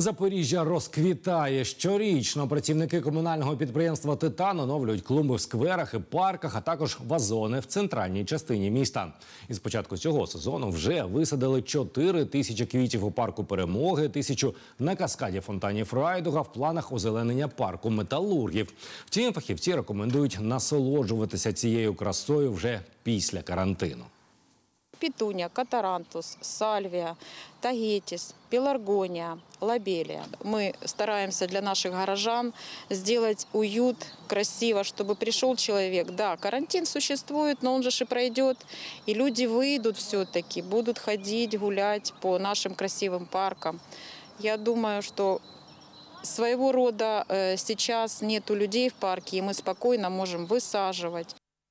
Запоріжжя розквітає щорічно. Працівники комунального підприємства Титан оновлюють клумби в скверах і парках, а також вазони в центральній частині міста. І з початку цього сезону вже висадили 4 тисячі квітів у парку перемоги, тисячу на каскаді фонтанів Райдуга в планах озеленення парку металургів. Втім, фахівці рекомендують насолоджуватися цією красою вже після карантину. Петуня, катарантус, сальвія, тагетіс, пеларгонія, лабелія. Ми стараємося для наших горожан сделать уют, красиво, чтобы пришел человек. Да, карантин существует, но он же и пройдет. И люди выйдут все-таки, будут ходить, гулять по нашим красивым паркам. Я думаю, что своего рода э, сейчас нету людей в парке, и мы спокойно можем высаживать.